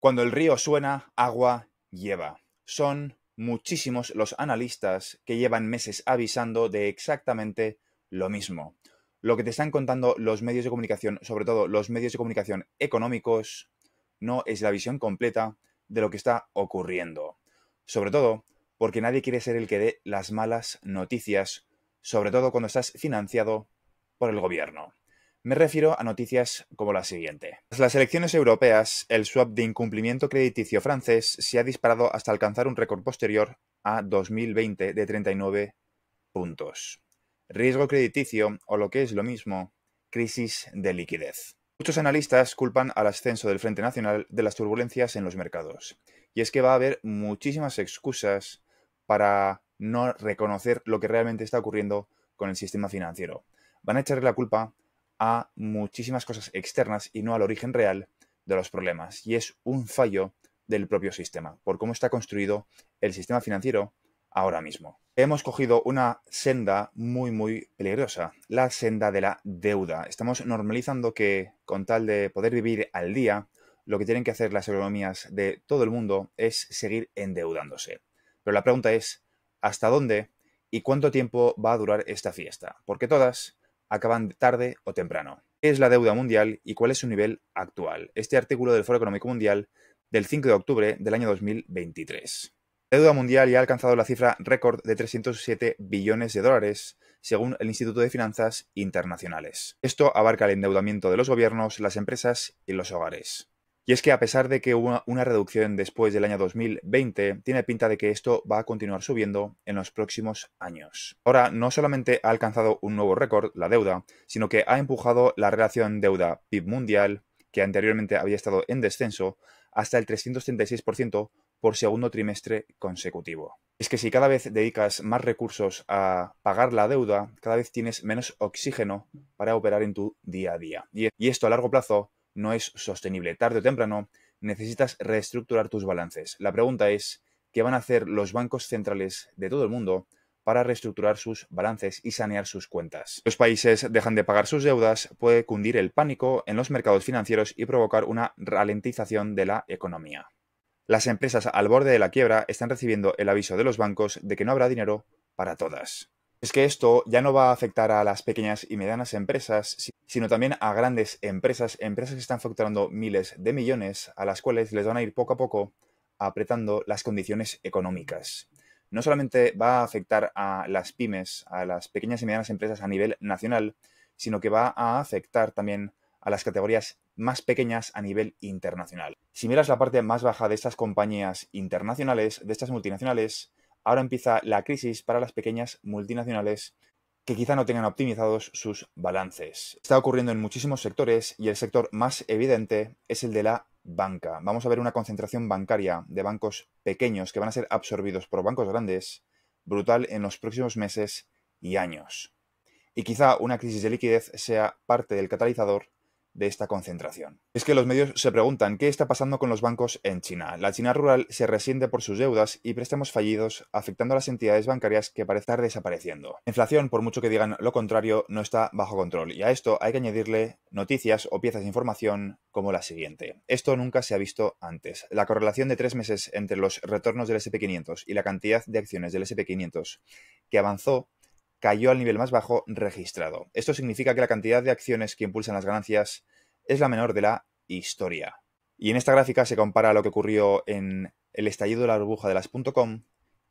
Cuando el río suena, agua lleva. Son muchísimos los analistas que llevan meses avisando de exactamente lo mismo. Lo que te están contando los medios de comunicación, sobre todo los medios de comunicación económicos, no es la visión completa de lo que está ocurriendo. Sobre todo porque nadie quiere ser el que dé las malas noticias, sobre todo cuando estás financiado por el gobierno. Me refiero a noticias como la siguiente. Tras las elecciones europeas, el swap de incumplimiento crediticio francés se ha disparado hasta alcanzar un récord posterior a 2020 de 39 puntos. Riesgo crediticio, o lo que es lo mismo, crisis de liquidez. Muchos analistas culpan al ascenso del Frente Nacional de las turbulencias en los mercados. Y es que va a haber muchísimas excusas para no reconocer lo que realmente está ocurriendo con el sistema financiero. Van a echarle la culpa a muchísimas cosas externas y no al origen real de los problemas. Y es un fallo del propio sistema, por cómo está construido el sistema financiero ahora mismo. Hemos cogido una senda muy, muy peligrosa, la senda de la deuda. Estamos normalizando que con tal de poder vivir al día, lo que tienen que hacer las economías de todo el mundo es seguir endeudándose. Pero la pregunta es, ¿hasta dónde y cuánto tiempo va a durar esta fiesta? Porque todas acaban tarde o temprano. ¿Qué es la deuda mundial y cuál es su nivel actual? Este artículo del Foro Económico Mundial del 5 de octubre del año 2023. La deuda mundial ya ha alcanzado la cifra récord de 307 billones de dólares, según el Instituto de Finanzas Internacionales. Esto abarca el endeudamiento de los gobiernos, las empresas y los hogares. Y es que a pesar de que hubo una reducción después del año 2020, tiene pinta de que esto va a continuar subiendo en los próximos años. Ahora, no solamente ha alcanzado un nuevo récord, la deuda, sino que ha empujado la relación deuda-PIB mundial, que anteriormente había estado en descenso, hasta el 336% por segundo trimestre consecutivo. Es que si cada vez dedicas más recursos a pagar la deuda, cada vez tienes menos oxígeno para operar en tu día a día. Y esto a largo plazo no es sostenible. Tarde o temprano necesitas reestructurar tus balances. La pregunta es, ¿qué van a hacer los bancos centrales de todo el mundo para reestructurar sus balances y sanear sus cuentas. Los países dejan de pagar sus deudas, puede cundir el pánico en los mercados financieros y provocar una ralentización de la economía. Las empresas al borde de la quiebra están recibiendo el aviso de los bancos de que no habrá dinero para todas. Es que esto ya no va a afectar a las pequeñas y medianas empresas, sino también a grandes empresas, empresas que están facturando miles de millones, a las cuales les van a ir poco a poco apretando las condiciones económicas. No solamente va a afectar a las pymes, a las pequeñas y medianas empresas a nivel nacional, sino que va a afectar también a las categorías más pequeñas a nivel internacional. Si miras la parte más baja de estas compañías internacionales, de estas multinacionales, ahora empieza la crisis para las pequeñas multinacionales que quizá no tengan optimizados sus balances. Está ocurriendo en muchísimos sectores y el sector más evidente es el de la banca. Vamos a ver una concentración bancaria de bancos pequeños que van a ser absorbidos por bancos grandes brutal en los próximos meses y años. Y quizá una crisis de liquidez sea parte del catalizador de esta concentración. Es que los medios se preguntan qué está pasando con los bancos en China. La China rural se resiente por sus deudas y préstamos fallidos, afectando a las entidades bancarias que parecen estar desapareciendo. inflación, por mucho que digan lo contrario, no está bajo control y a esto hay que añadirle noticias o piezas de información como la siguiente. Esto nunca se ha visto antes. La correlación de tres meses entre los retornos del SP500 y la cantidad de acciones del SP500 que avanzó cayó al nivel más bajo registrado. Esto significa que la cantidad de acciones que impulsan las ganancias es la menor de la historia. Y en esta gráfica se compara lo que ocurrió en el estallido de la burbuja de las .com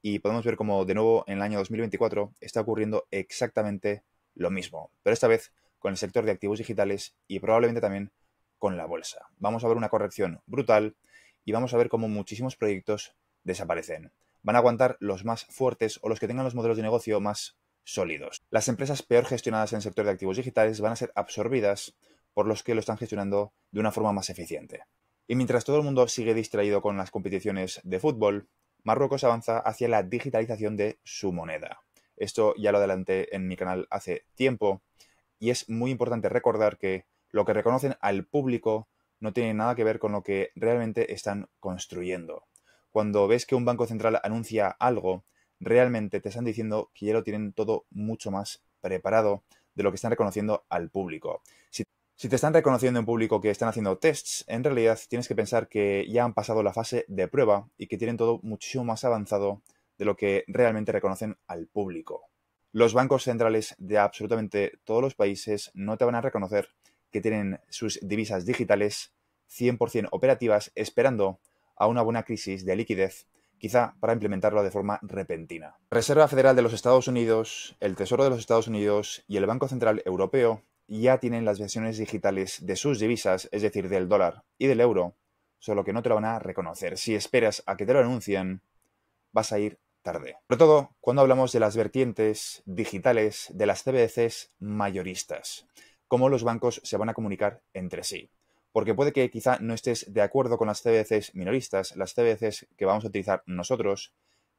y podemos ver como de nuevo en el año 2024 está ocurriendo exactamente lo mismo, pero esta vez con el sector de activos digitales y probablemente también con la bolsa. Vamos a ver una corrección brutal y vamos a ver cómo muchísimos proyectos desaparecen. Van a aguantar los más fuertes o los que tengan los modelos de negocio más sólidos. Las empresas peor gestionadas en el sector de activos digitales van a ser absorbidas por los que lo están gestionando de una forma más eficiente. Y mientras todo el mundo sigue distraído con las competiciones de fútbol, Marruecos avanza hacia la digitalización de su moneda. Esto ya lo adelanté en mi canal hace tiempo y es muy importante recordar que lo que reconocen al público no tiene nada que ver con lo que realmente están construyendo. Cuando ves que un banco central anuncia algo, realmente te están diciendo que ya lo tienen todo mucho más preparado de lo que están reconociendo al público. Si si te están reconociendo en público que están haciendo tests, en realidad tienes que pensar que ya han pasado la fase de prueba y que tienen todo muchísimo más avanzado de lo que realmente reconocen al público. Los bancos centrales de absolutamente todos los países no te van a reconocer que tienen sus divisas digitales 100% operativas esperando a una buena crisis de liquidez quizá para implementarlo de forma repentina. Reserva Federal de los Estados Unidos, el Tesoro de los Estados Unidos y el Banco Central Europeo ya tienen las versiones digitales de sus divisas, es decir, del dólar y del euro, solo que no te lo van a reconocer. Si esperas a que te lo anuncien, vas a ir tarde. Sobre todo cuando hablamos de las vertientes digitales de las CBDCs mayoristas, cómo los bancos se van a comunicar entre sí. Porque puede que quizá no estés de acuerdo con las CBDCs minoristas, las CBDCs que vamos a utilizar nosotros,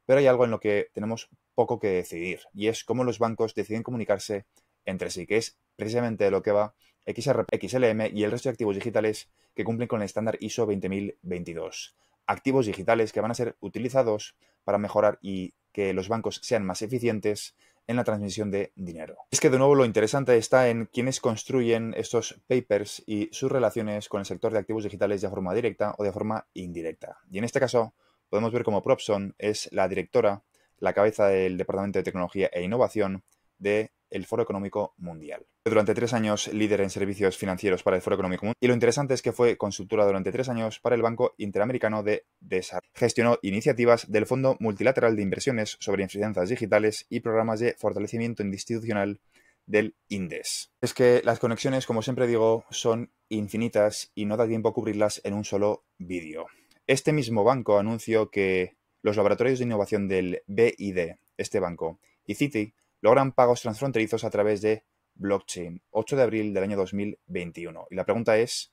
pero hay algo en lo que tenemos poco que decidir, y es cómo los bancos deciden comunicarse entre sí, que es precisamente de lo que va XRP, XLM y el resto de activos digitales que cumplen con el estándar ISO 20022. Activos digitales que van a ser utilizados para mejorar y que los bancos sean más eficientes en la transmisión de dinero. Es que de nuevo lo interesante está en quienes construyen estos papers y sus relaciones con el sector de activos digitales de forma directa o de forma indirecta. Y en este caso podemos ver como Propson es la directora, la cabeza del Departamento de Tecnología e Innovación de el Foro Económico Mundial. Durante tres años líder en servicios financieros para el Foro Económico Mundial y lo interesante es que fue consultora durante tres años para el Banco Interamericano de Desarrollo. Gestionó iniciativas del Fondo Multilateral de Inversiones sobre infraestructuras Digitales y programas de fortalecimiento institucional del INDES. Es que las conexiones, como siempre digo, son infinitas y no da tiempo a cubrirlas en un solo vídeo. Este mismo banco anunció que los laboratorios de innovación del BID, este banco, y Citi logran pagos transfronterizos a través de blockchain. 8 de abril del año 2021. Y la pregunta es,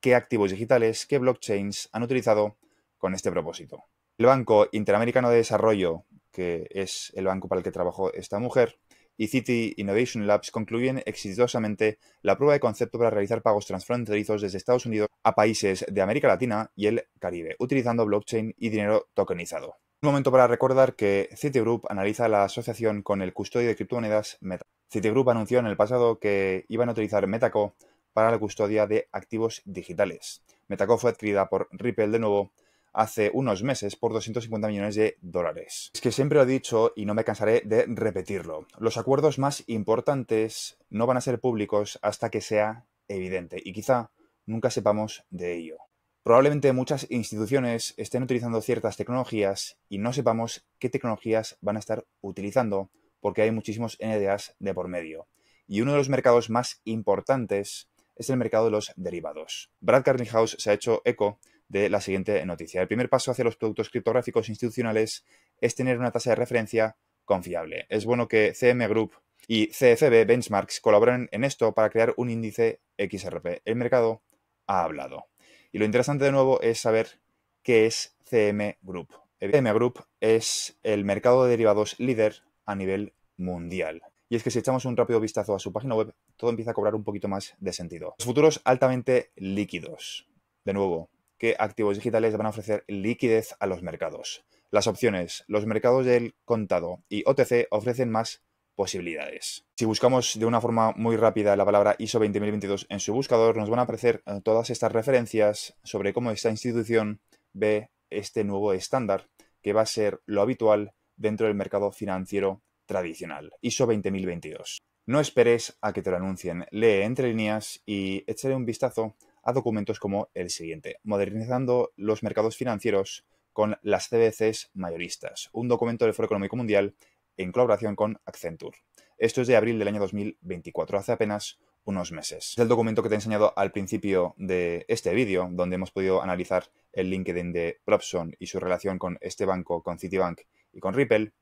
¿qué activos digitales, qué blockchains han utilizado con este propósito? El Banco Interamericano de Desarrollo, que es el banco para el que trabajó esta mujer, y City Innovation Labs concluyen exitosamente la prueba de concepto para realizar pagos transfronterizos desde Estados Unidos a países de América Latina y el Caribe, utilizando blockchain y dinero tokenizado. Un momento para recordar que Citigroup analiza la asociación con el custodio de criptomonedas Meta. Citigroup anunció en el pasado que iban a utilizar Metaco para la custodia de activos digitales. Metaco fue adquirida por Ripple de nuevo hace unos meses por 250 millones de dólares. Es que siempre lo he dicho y no me cansaré de repetirlo. Los acuerdos más importantes no van a ser públicos hasta que sea evidente y quizá nunca sepamos de ello. Probablemente muchas instituciones estén utilizando ciertas tecnologías y no sepamos qué tecnologías van a estar utilizando porque hay muchísimos NDAs de por medio. Y uno de los mercados más importantes es el mercado de los derivados. Brad House se ha hecho eco de la siguiente noticia. El primer paso hacia los productos criptográficos institucionales es tener una tasa de referencia confiable. Es bueno que CM Group y CFB Benchmarks colaboren en esto para crear un índice XRP. El mercado ha hablado. Y lo interesante de nuevo es saber qué es CM Group. Eh, CM Group es el mercado de derivados líder a nivel mundial. Y es que si echamos un rápido vistazo a su página web, todo empieza a cobrar un poquito más de sentido. Los futuros altamente líquidos. De nuevo, ¿qué activos digitales van a ofrecer liquidez a los mercados? Las opciones, los mercados del contado y OTC ofrecen más posibilidades. Si buscamos de una forma muy rápida la palabra ISO 20022 en su buscador, nos van a aparecer eh, todas estas referencias sobre cómo esta institución ve este nuevo estándar, que va a ser lo habitual dentro del mercado financiero tradicional, ISO 20022. No esperes a que te lo anuncien, lee entre líneas y échale un vistazo a documentos como el siguiente, Modernizando los mercados financieros con las CBCs mayoristas, un documento del Foro Económico Mundial en colaboración con Accenture. Esto es de abril del año 2024, hace apenas unos meses. Es el documento que te he enseñado al principio de este vídeo, donde hemos podido analizar el LinkedIn de Propson y su relación con este banco, con Citibank y con Ripple.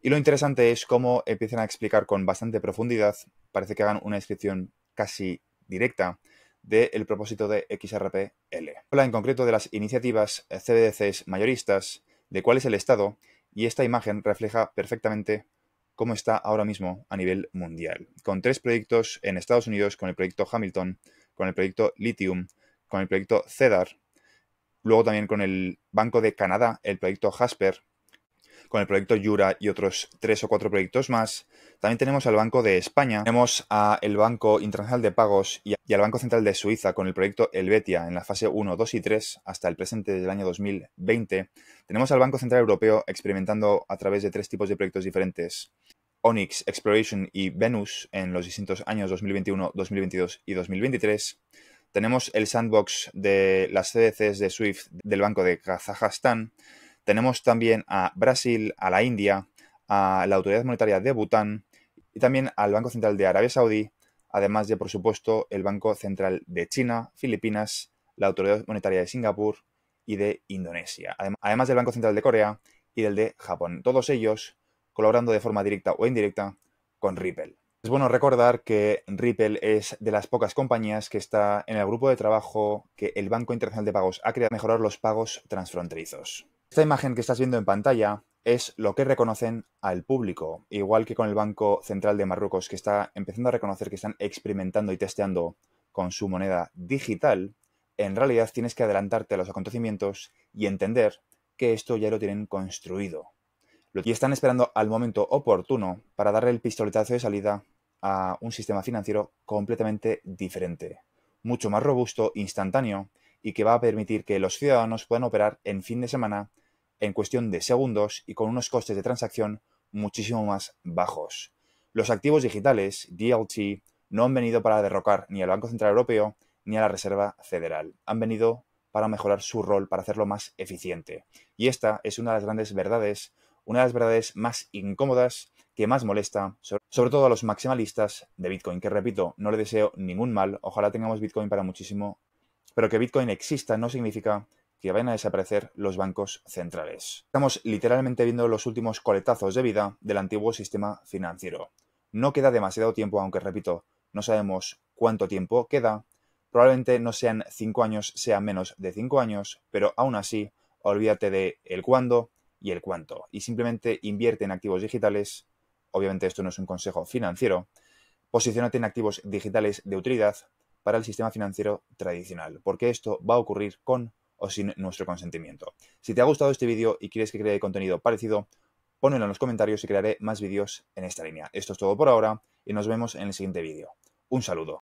Y lo interesante es cómo empiezan a explicar con bastante profundidad, parece que hagan una descripción casi directa del propósito de XRPL. Habla en concreto de las iniciativas CBDCs mayoristas, de cuál es el estado y esta imagen refleja perfectamente cómo está ahora mismo a nivel mundial, con tres proyectos en Estados Unidos, con el proyecto Hamilton, con el proyecto Lithium, con el proyecto CEDAR, luego también con el Banco de Canadá, el proyecto Jasper, con el proyecto Yura y otros tres o cuatro proyectos más. También tenemos al Banco de España, tenemos al Banco Internacional de Pagos y, al Banco Central de Suiza con el proyecto Helvetia en la fase 1, 2 y 3 hasta el presente del año 2020. Tenemos al Banco Central Europeo experimentando a través de tres tipos de proyectos diferentes. Onyx, Exploration y Venus en los distintos años 2021, 2022 y 2023. Tenemos el sandbox de las CDCs de SWIFT del Banco de Kazajstán. Tenemos también a Brasil, a la India, a la Autoridad Monetaria de Bután y también al Banco Central de Arabia Saudí, además de, por supuesto, el Banco Central de China, Filipinas, la Autoridad Monetaria de Singapur y de Indonesia, además del Banco Central de Corea y del de Japón. Todos ellos colaborando de forma directa o indirecta con Ripple. Es bueno recordar que Ripple es de las pocas compañías que está en el grupo de trabajo que el Banco Internacional de Pagos ha creado para mejorar los pagos transfronterizos. Esta imagen que estás viendo en pantalla es lo que reconocen al público, igual que con el Banco Central de Marruecos, que está empezando a reconocer que están experimentando y testeando con su moneda digital, en realidad tienes que adelantarte a los acontecimientos y entender que esto ya lo tienen construido. Y están esperando al momento oportuno para darle el pistoletazo de salida a un sistema financiero completamente diferente, mucho más robusto, instantáneo, y que va a permitir que los ciudadanos puedan operar en fin de semana en cuestión de segundos y con unos costes de transacción muchísimo más bajos. Los activos digitales, DLT, no han venido para derrocar ni al Banco Central Europeo ni a la Reserva Federal. Han venido para mejorar su rol, para hacerlo más eficiente. Y esta es una de las grandes verdades, una de las verdades más incómodas que más molesta, sobre todo a los maximalistas de Bitcoin, que repito, no le deseo ningún mal, ojalá tengamos Bitcoin para muchísimo, pero que Bitcoin exista no significa que van a desaparecer los bancos centrales. Estamos literalmente viendo los últimos coletazos de vida del antiguo sistema financiero. No queda demasiado tiempo, aunque repito, no sabemos cuánto tiempo queda. Probablemente no sean cinco años, sean menos de cinco años, pero aún así, olvídate de el cuándo y el cuánto. Y simplemente invierte en activos digitales. Obviamente esto no es un consejo financiero. Posicionate en activos digitales de utilidad para el sistema financiero tradicional, porque esto va a ocurrir con o sin nuestro consentimiento. Si te ha gustado este vídeo y quieres que cree contenido parecido, ponelo en los comentarios y crearé más vídeos en esta línea. Esto es todo por ahora y nos vemos en el siguiente vídeo. Un saludo.